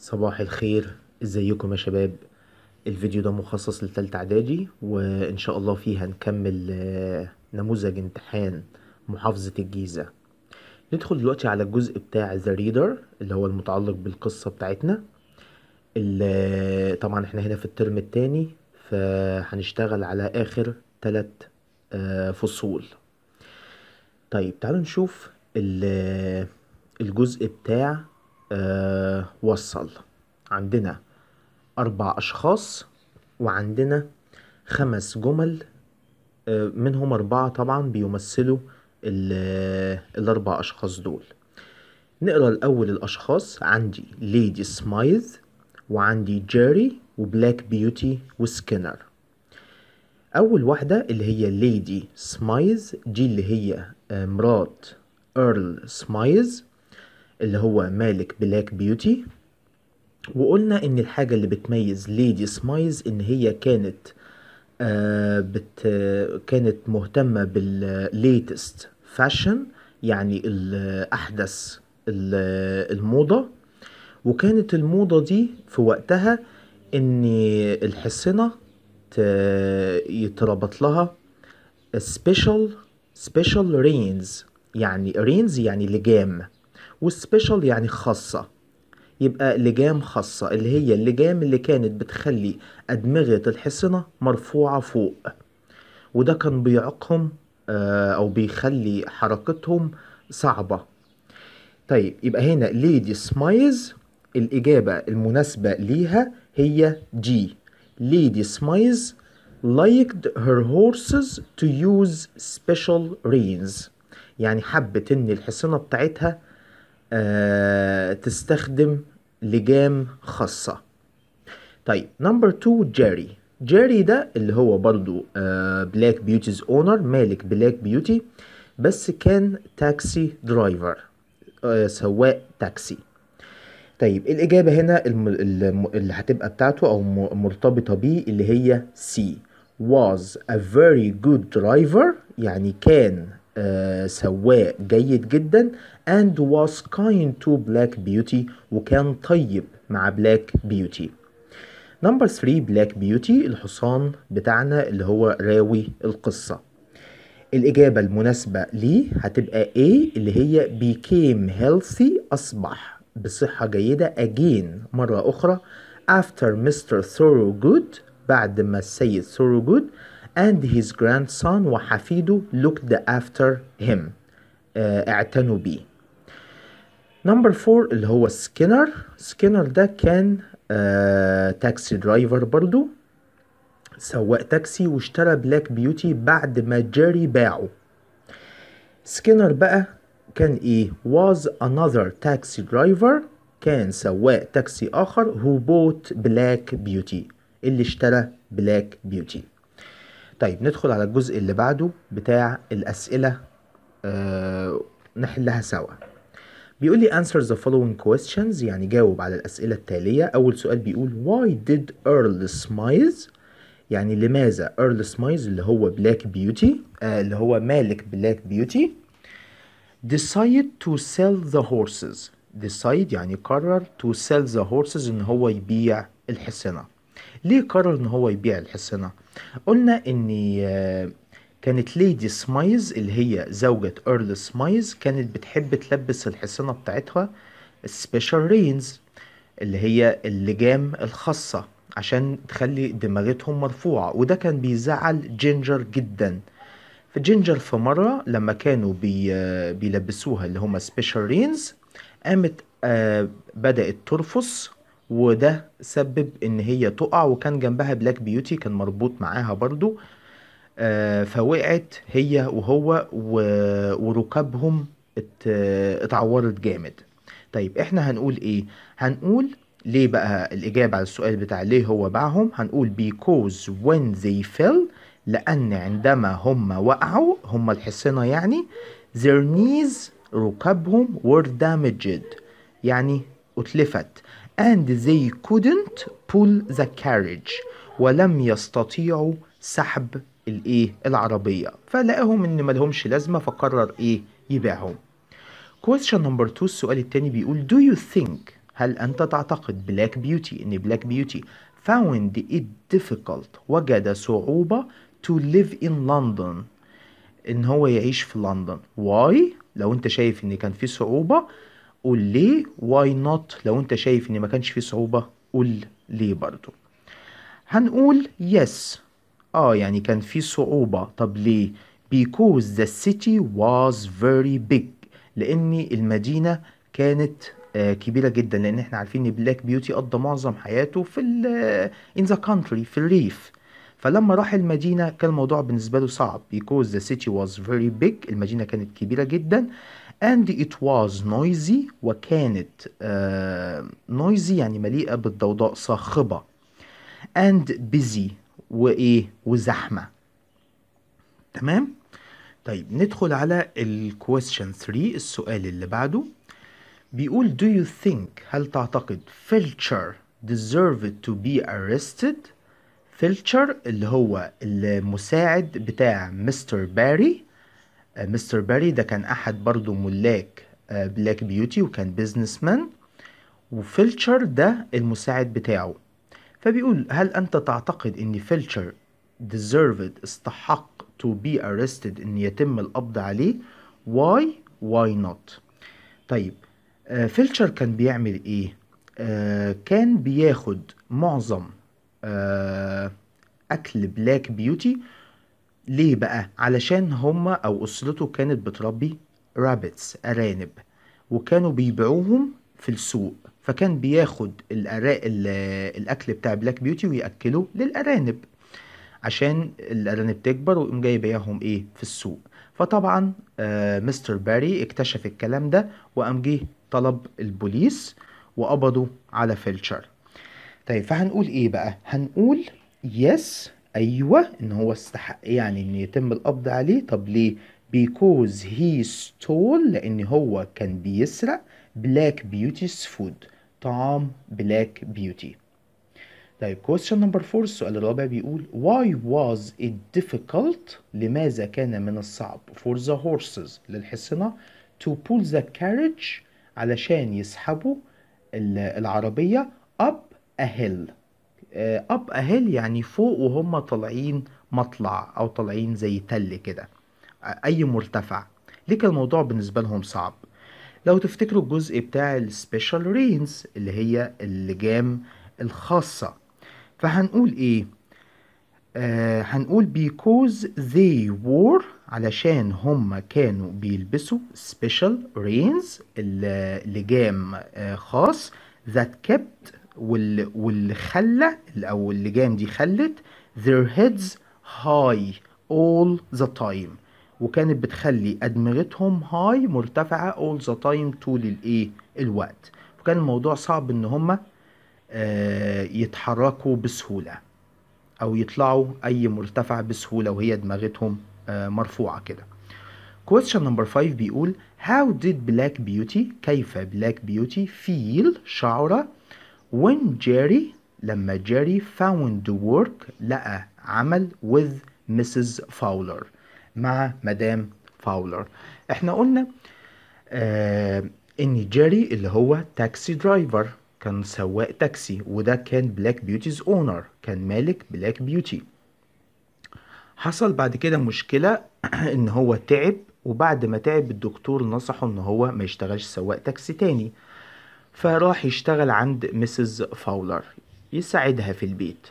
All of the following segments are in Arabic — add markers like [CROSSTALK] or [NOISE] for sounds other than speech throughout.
صباح الخير ازيكم يا شباب الفيديو ده مخصص لتالتة اعدادي وان شاء الله فيه هنكمل آه، نموذج امتحان محافظة الجيزة ندخل دلوقتي على الجزء بتاع ذا ريدر اللي هو المتعلق بالقصة بتاعتنا آه، طبعا احنا هنا في الترم التاني فهنشتغل على اخر تلات آه، فصول طيب تعالوا نشوف الجزء بتاع وصل عندنا أربع أشخاص وعندنا خمس جمل آه، منهم أربعة طبعا بيمثلوا آه، الأربع أشخاص دول نقرا الأول الأشخاص عندي ليدي سمايز وعندي جيري وبلاك بيوتي وسكينر أول واحدة اللي هي ليدي سمايز دي اللي هي آه، مرات إيرل سمايز اللي هو مالك بلاك بيوتي وقلنا ان الحاجة اللي بتميز ليدي سمايز ان هي كانت آه بت كانت مهتمة بالليتست فاشن يعني احدث الموضة وكانت الموضة دي في وقتها ان الحصنة يتربط لها سبيشال سبيشال رينز يعني رينز يعني لجام والسبيشال يعني خاصة يبقى لجام خاصة اللي هي اللجام اللي كانت بتخلي أدمغة الحصنة مرفوعة فوق وده كان بيعقهم آه، أو بيخلي حركتهم صعبة طيب يبقى هنا ليدي سمايز الإجابة المناسبة ليها هي جي ليدي سمايز liked her horses to use special reins يعني حبت ان الحصانة بتاعتها آه، تستخدم لجام خاصة طيب نمبر 2 جيري جيري ده اللي هو برضو بلاك بيوتيز اونر مالك بلاك بيوتي بس كان تاكسي آه، درايفر سواق تاكسي طيب الإجابة هنا اللي هتبقى بتاعته أو مرتبطة بيه اللي هي سي was a very good driver يعني كان آه، سواق جيد جدا and was kind to black beauty وكان طيب مع black beauty نمبر 3 بلاك بيوتي الحصان بتاعنا اللي هو راوي القصة الإجابة المناسبة ليه هتبقى A اللي هي became healthy أصبح بصحة جيدة again مرة أخرى after Mr. Thorogood بعد ما السيد Thorogood and his grandson وحفيده looked after him آه، اعتنوا بيه نمبر فور اللي هو سكينر سكينر ده كان آه تاكسي درايفر برضو سواق تاكسي واشترى بلاك بيوتي بعد ما جيري باعه سكينر بقى كان ايه was another taxi driver كان سواق تاكسي اخر who bought black beauty اللي اشترى بلاك بيوتي طيب ندخل على الجزء اللي بعده بتاع الاسئله آه نحلها سوا بيقول لي answer the following questions يعني جاوب على الأسئلة التالية أول سؤال بيقول why did Earl Smythe يعني لماذا Earl Smythe اللي هو بلاك بيوتي آه اللي هو مالك بلاك بيوتي decide to sell the horses decide يعني قرر to sell the horses ان هو يبيع الحصنة ليه قرر ان هو يبيع الحصنة قلنا ان آه، كانت ليدي سمايز اللي هي زوجة ايرل سمايز كانت بتحب تلبس الحصانة بتاعتها السبيشال رينز اللي هي اللجام الخاصة عشان تخلي دماغتهم مرفوعة وده كان بيزعل جينجر جدا فجينجر في مرة لما كانوا بي بيلبسوها اللي هما سبيشال رينز قامت آه بدأت ترفص وده سبب ان هي تقع وكان جنبها بلاك بيوتي كان مربوط معاها برضو آه، فوقعت هي وهو وركابهم اتعورت جامد طيب احنا هنقول ايه هنقول ليه بقى الإجابة على السؤال بتاع ليه هو باعهم هنقول because when they fell لأن عندما هم وقعوا هم الحصنة يعني their knees ركابهم were damaged يعني اتلفت and they couldn't pull the carriage ولم يستطيعوا سحب الايه العربيه فلقاهم ان ملهمش لازمه فقرر ايه يبيعهم question نمبر 2 السؤال التاني بيقول do you think هل انت تعتقد بلاك بيوتي ان بلاك بيوتي found it difficult وجد صعوبة to live in London ان هو يعيش في لندن why لو انت شايف ان كان في صعوبة قول ليه why not لو انت شايف ان ما كانش في صعوبة قول ليه برضو هنقول yes اه يعني كان في صعوبة طب ليه because the city was very big لان المدينة كانت آه كبيرة جدا لان احنا عارفين ان بلاك بيوتي قضى معظم حياته في ال آه، in the country في الريف فلما راح المدينة كان الموضوع بالنسبة له صعب because the city was very big المدينة كانت كبيرة جدا and it was noisy وكانت آه noisy يعني مليئة بالضوضاء صاخبة and busy وايه وزحمه تمام طيب ندخل على الكويستشن 3 السؤال اللي بعده بيقول do you think هل تعتقد Filcher deserved to be arrested Filcher اللي هو المساعد بتاع مستر باري آه، مستر باري ده كان احد برضو ملاك بلاك آه، بيوتي وكان بيزنس مان وفيلتشر ده المساعد بتاعه فبيقول هل أنت تعتقد أن فيلتشر deserved استحق to be arrested أن يتم القبض عليه why why not طيب آه، فيلتشر كان بيعمل ايه آه، كان بياخد معظم آه، اكل بلاك بيوتي ليه بقى علشان هما او اسرته كانت بتربي رابتس ارانب وكانوا بيبيعوهم في السوق فكان بياخد الأرا... الاكل بتاع بلاك بيوتي وياكله للارانب عشان الارانب تكبر ويقوم جاي بيعهم ايه في السوق فطبعا آه مستر باري اكتشف الكلام ده وقام جه طلب البوليس وقبضوا على فيلتشر طيب فهنقول ايه بقى هنقول يس ايوه ان هو استحق يعني ان يتم القبض عليه طب ليه because he stole لان هو كان بيسرق بلاك بيوتيز فود طعام بلاك بيوتي طيب question number 4 السؤال الرابع بيقول why was it difficult لماذا كان من الصعب for the horses للحصنة to pull the carriage علشان يسحبوا العربية up a hill uh, up a hill يعني فوق وهم طالعين مطلع أو طالعين زي تل كده أي مرتفع ليه كان الموضوع بالنسبة لهم صعب لو تفتكروا الجزء بتاع السبيشال رينز اللي هي اللجام الخاصة فهنقول ايه آه هنقول because they wore علشان هم كانوا بيلبسوا special rains اللجام آه خاص that kept وال واللي خلى او اللجام دي خلت their heads high all the time وكانت بتخلي ادمغتهم هاي مرتفعه اول ذا تايم طول الايه الوقت وكان الموضوع صعب ان هم آه، يتحركوا بسهوله او يطلعوا اي مرتفع بسهوله وهي دماغتهم آه، مرفوعه كده question number 5 بيقول how did black beauty كيف black beauty feel شعره when Jerry لما جيري found work لقى عمل with Mrs. Fowler مع مدام فاولر احنا قلنا آه ان جيري اللي هو تاكسي درايفر كان سواق تاكسي وده كان بلاك بيوتيز اونر كان مالك بلاك بيوتي حصل بعد كده مشكلة [CLEARS THROAT] ان هو تعب وبعد ما تعب الدكتور نصحه ان هو ما يشتغلش سواق تاكسي تاني فراح يشتغل عند مسز فاولر يساعدها في البيت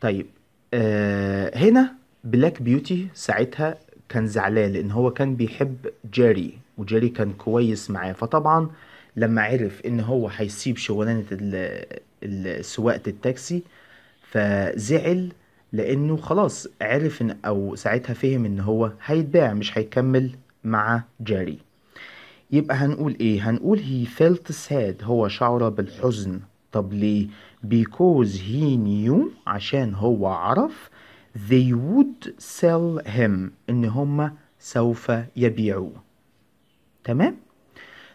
طيب آه هنا بلاك بيوتي ساعتها كان زعلان لان هو كان بيحب جاري وجاري كان كويس معاه فطبعا لما عرف ان هو هيسيب شغلانه سواقه التاكسي فزعل لانه خلاص عرف ان او ساعتها فهم ان هو هيتباع مش هيكمل مع جاري يبقى هنقول ايه هنقول he felt sad هو شعر بالحزن طب ليه because he knew عشان هو عرف they would sell him ان هم سوف يبيعوه تمام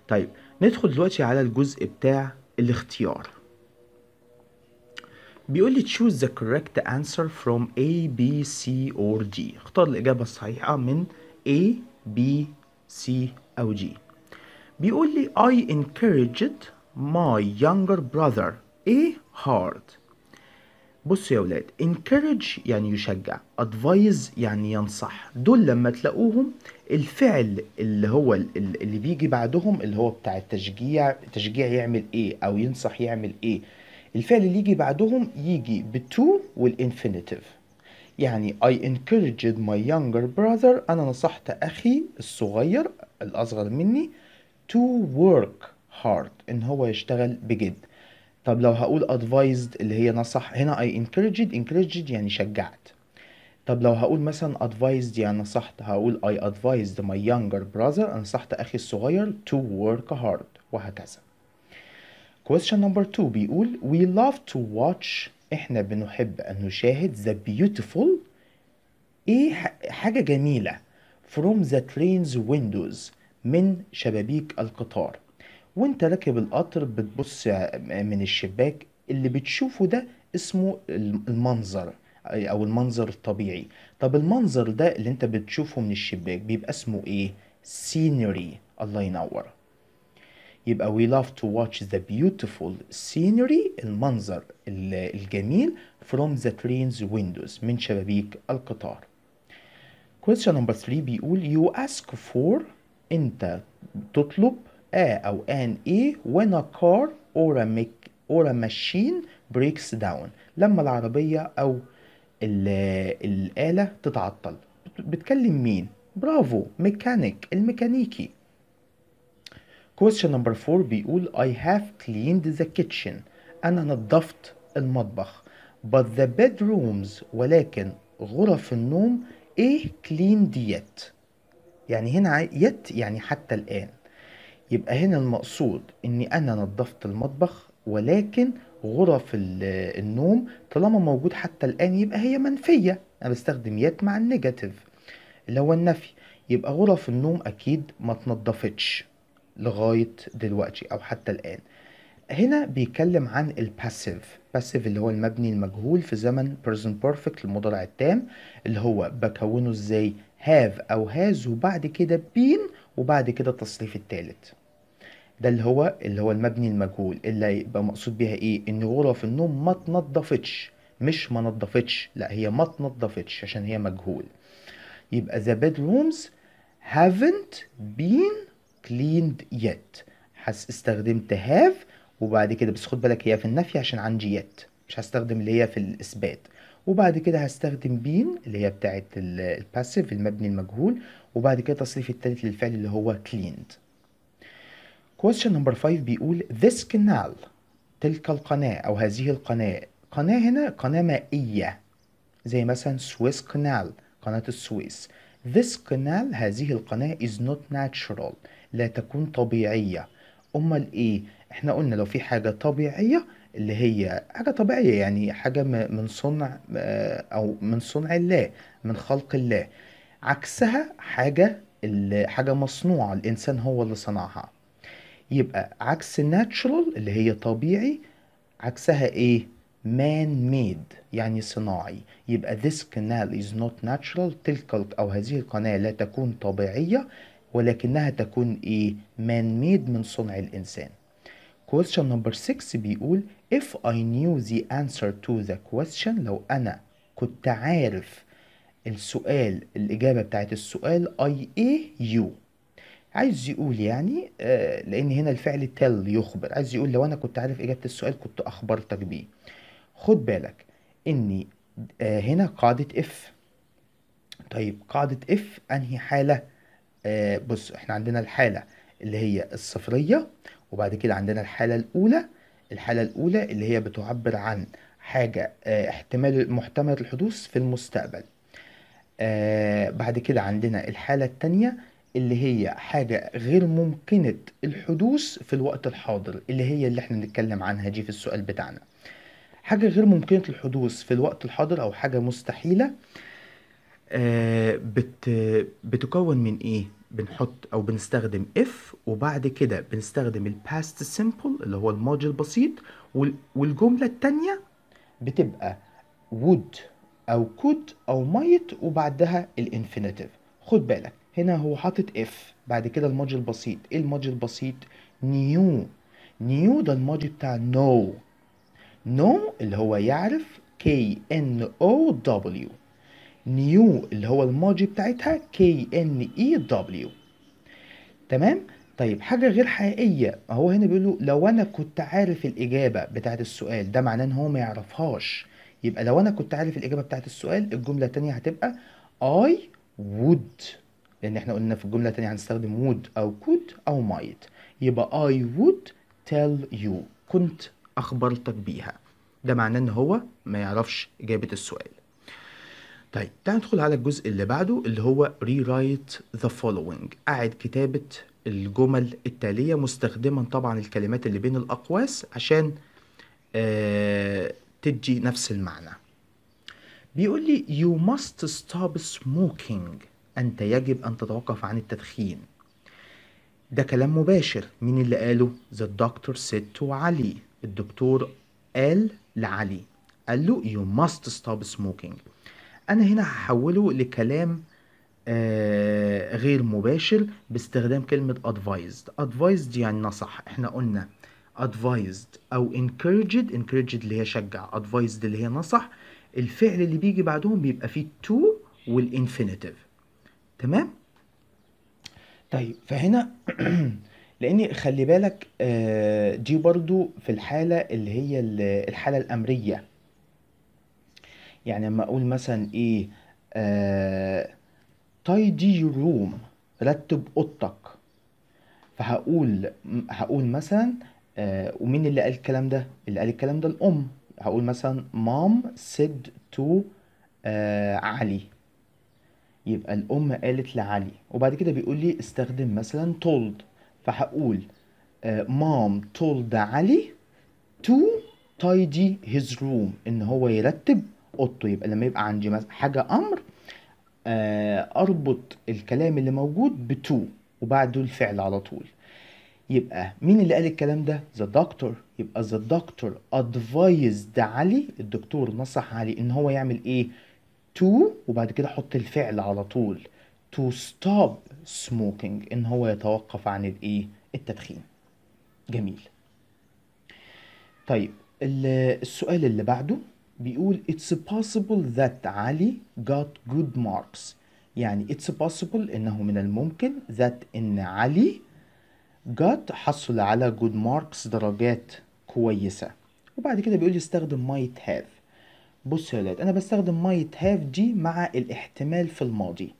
طيب ندخل دلوقتي على الجزء بتاع الاختيار بيقول لي choose the correct answer from A, B, C or D اختار الإجابة الصحيحة من A, B, C أو G بيقول لي I encouraged my younger brother A hard بصوا يا ولاد encourage يعني يشجع advise يعني ينصح دول لما تلاقوهم الفعل اللي هو اللي بيجي بعدهم اللي هو بتاع التشجيع تشجيع يعمل ايه او ينصح يعمل ايه الفعل اللي يجي بعدهم يجي بتو والانفينيتيف يعني I encouraged my younger brother أنا نصحت أخي الصغير الأصغر مني to work hard إن هو يشتغل بجد طب لو هقول advised اللي هي نصح هنا I encouraged encouraged يعني شجعت طب لو هقول مثلا advised يعني نصحت هقول I advised my younger brother نصحت أخي الصغير to work hard وهكذا question number two بيقول we love to watch إحنا بنحب أن نشاهد the beautiful إيه حاجة جميلة from the train's windows من شبابيك القطار وانت راكب القطر بتبص من الشباك اللي بتشوفه ده اسمه المنظر او المنظر الطبيعي طب المنظر ده اللي انت بتشوفه من الشباك بيبقى اسمه ايه سينري الله ينور يبقى we love to watch the beautiful scenery المنظر الجميل from the train's windows من شبابيك القطار question number 3 بيقول you ask for انت تطلب A أو an A e when a car or a, make or a machine breaks down لما العربية أو الآلة تتعطل بتكلم مين؟ برافو ميكانيك الميكانيكي question number 4 بيقول I have cleaned the kitchen أنا نظفت المطبخ but the bedrooms ولكن غرف النوم ايه cleaned yet يعني هنا يت يعني حتى الآن يبقى هنا المقصود اني انا نظفت المطبخ ولكن غرف النوم طالما موجود حتى الآن يبقى هي منفية أنا بستخدم يات مع النيجاتيف اللي هو النفي يبقى غرف النوم أكيد ما تنظفتش لغاية دلوقتي أو حتى الآن هنا بيتكلم عن الباسيف باسيف اللي هو المبني المجهول في زمن present perfect المضارع التام اللي هو بكونه ازاي have أو has وبعد كده been وبعد كده التصريف التالت ده اللي هو اللي هو المبني المجهول اللي هيبقى مقصود بيها ايه ان غرف النوم ما اتنضفتش مش ما نضفتش لا هي ما اتنضفتش عشان هي مجهول يبقى the bedrooms haven't been cleaned yet حس استخدمت have وبعد كده بس خد بالك هي في النفي عشان عندي yet مش هستخدم اللي هي في الإثبات وبعد كده هستخدم بين اللي هي بتاعت الباسيف المبني المجهول وبعد كده تصريف التالت للفعل اللي هو cleaned question number 5 بيقول this canal تلك القناة أو هذه القناة قناة هنا قناة مائية زي مثلا سويس كنال قناة السويس this canal هذه القناة is not natural لا تكون طبيعية أمال إيه؟ إحنا قلنا لو في حاجة طبيعية اللي هي حاجة طبيعية يعني حاجة من صنع آه، أو من صنع الله من خلق الله عكسها حاجة حاجة مصنوعة الإنسان هو اللي صنعها يبقى عكس natural اللي هي طبيعي عكسها ايه man made يعني صناعي يبقى this canal is not natural تلك او هذه القناة لا تكون طبيعية ولكنها تكون ايه man made من صنع الانسان question number 6 بيقول if I knew the answer to the question لو انا كنت عارف السؤال الإجابة بتاعت السؤال I A U عايز يقول يعني آه، لان هنا الفعل تل يخبر عايز يقول لو انا كنت عارف اجابه السؤال كنت اخبرتك بيه خد بالك اني آه، هنا قاعده اف طيب قاعده اف انهي حاله آه، بص احنا عندنا الحاله اللي هي الصفريه وبعد كده عندنا الحاله الاولى الحاله الاولى اللي هي بتعبر عن حاجه احتمال محتمل الحدوث في المستقبل بعد كده عندنا الحاله الثانيه اللي هي حاجة غير ممكنة الحدوث في الوقت الحاضر اللي هي اللي احنا بنتكلم عنها دي في السؤال بتاعنا حاجة غير ممكنة الحدوث في الوقت الحاضر أو حاجة مستحيلة آه، بت بتكون من إيه؟ بنحط أو بنستخدم if وبعد كده بنستخدم الباست سيمبل اللي هو الماضي البسيط والجملة التانية بتبقى would أو could أو might وبعدها الانفينيتيف خد بالك هنا هو حاطط اف بعد كده الماضي البسيط ايه الماضي البسيط نيو نيو ده الماضي بتاع نو نو اللي هو يعرف كي ان او دبليو نيو اللي هو الماضي بتاعتها كي ان اي دبليو تمام طيب حاجه غير حقيقيه هو هنا بيقول له لو انا كنت عارف الاجابه بتاعت السؤال ده معناه ان هو ما يعرفهاش يبقى لو انا كنت عارف الاجابه بتاعت السؤال الجمله الثانيه هتبقى I would لان احنا قلنا في الجمله الثانيه هنستخدم would او could او might يبقى I would tell you كنت اخبرتك بيها ده معناه ان هو ما يعرفش اجابه السؤال طيب تعال ندخل على الجزء اللي بعده اللي هو rewrite the following أعد كتابة الجمل التالية مستخدما طبعا الكلمات اللي بين الأقواس عشان آه تدي نفس المعنى بيقول لي you must stop smoking أنت يجب أن تتوقف عن التدخين ده كلام مباشر مين اللي قاله؟ The doctor said to علي الدكتور قال لعلي قال له you must stop smoking أنا هنا هحوله لكلام آه غير مباشر باستخدام كلمة advised advised يعني نصح احنا قلنا advised أو encouraged encouraged اللي هي شجع advised اللي هي نصح الفعل اللي بيجي بعدهم بيبقى فيه to والinfinitive تمام طيب فهنا [CLEARS THROAT] لان خلي بالك آه، دي برضو في الحاله اللي هي الحاله الامريه يعني لما اقول مثلا ايه آه، تايدي طيب روم رتب اوضتك فهقول هقول مثلا آه، ومين اللي قال الكلام ده اللي قال الكلام ده الام هقول مثلا مام سيد تو آه، علي يبقى الأم قالت لعلي وبعد كده بيقول لي استخدم مثلا told فهقول مام آه، told علي to tidy his room إن هو يرتب أوضته يبقى لما يبقى عندي حاجة أمر آه، أربط الكلام اللي موجود بتو وبعده الفعل على طول يبقى مين اللي قال الكلام ده؟ The doctor يبقى the doctor advised علي الدكتور نصح علي ان هو يعمل ايه؟ to وبعد كده حط الفعل على طول to stop smoking ان هو يتوقف عن الايه التدخين جميل طيب السؤال اللي بعده بيقول it's possible that علي got good marks يعني it's possible انه من الممكن that ان علي got حصل على good marks درجات كويسة وبعد كده بيقول يستخدم might have بص يا ولاد انا بستخدم مايت هاف دي مع الاحتمال في الماضي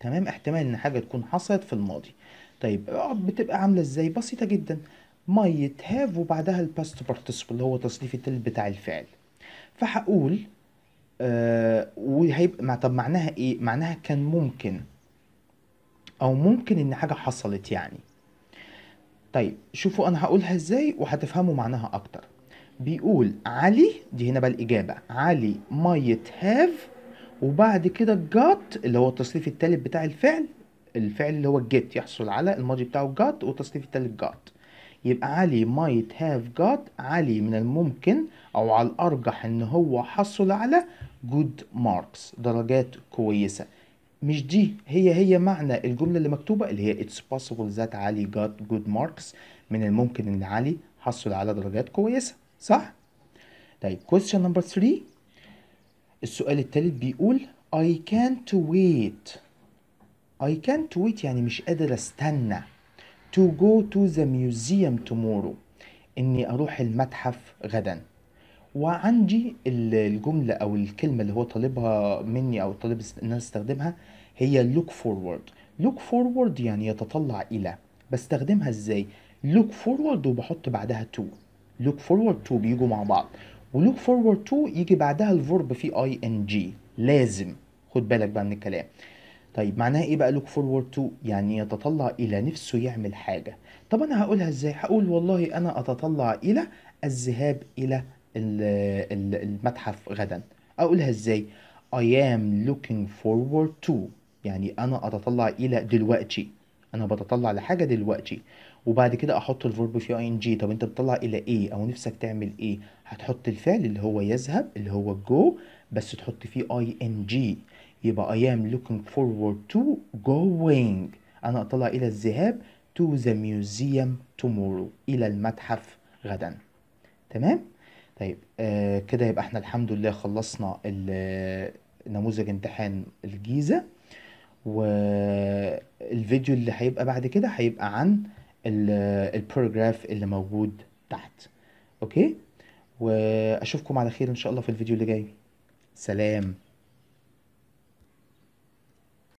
تمام احتمال ان حاجه تكون حصلت في الماضي طيب آه، بتبقى عامله ازاي بسيطه جدا مايت هاف وبعدها الباست بارتيسيبل اللي هو تصريف التل بتاع الفعل فهقول آه وهيبقى مع طب معناها ايه معناها كان ممكن او ممكن ان حاجه حصلت يعني طيب شوفوا انا هقولها ازاي وهتفهموا معناها اكتر بيقول علي دي هنا بقى الإجابة علي مايت هاف وبعد كده جات اللي هو التصريف التالت بتاع الفعل الفعل اللي هو جيت يحصل على الماضي بتاعه جات والتصريف التالت جات يبقى علي مايت هاف جات علي من الممكن او على الارجح ان هو حصل على جود ماركس درجات كويسه مش دي هي هي معنى الجمله اللي مكتوبه اللي هي اتس possible ذات علي جات جود ماركس من الممكن ان علي حصل على درجات كويسه صح؟ طيب question number three السؤال التالت بيقول I can't wait I can't wait يعني مش قادر استنى to go to the museum tomorrow اني اروح المتحف غدا وعندي الجملة او الكلمة اللي هو طالبها مني او طالب ان انا استخدمها هي look forward look forward يعني يتطلع الى بستخدمها ازاي look forward وبحط بعدها to look forward to بيجوا مع بعض ولوك فورورد تو يجي بعدها الفورب في اي ان جي لازم خد بالك بقى من الكلام طيب معناها ايه بقى look forward to يعني يتطلع الى نفسه يعمل حاجه طب انا هقولها ازاي هقول والله انا اتطلع الى الذهاب الى المتحف غدا اقولها ازاي I am looking forward to يعني انا اتطلع الى دلوقتي انا بتطلع لحاجه دلوقتي وبعد كده احط الفيرب في اي ان جي طب انت بتطلع الى ايه او نفسك تعمل ايه هتحط الفعل اللي هو يذهب اللي هو جو بس تحط فيه اي ان جي يبقى I am looking forward to going أنا أطلع إلى الذهاب to the museum tomorrow إلى المتحف غدا تمام؟ طيب آه كده يبقى احنا الحمد لله خلصنا آه، نموذج امتحان الجيزة والفيديو اللي هيبقى بعد كده هيبقى عن البروجراف اللي موجود تحت اوكي واشوفكم على خير ان شاء الله في الفيديو اللي جاي سلام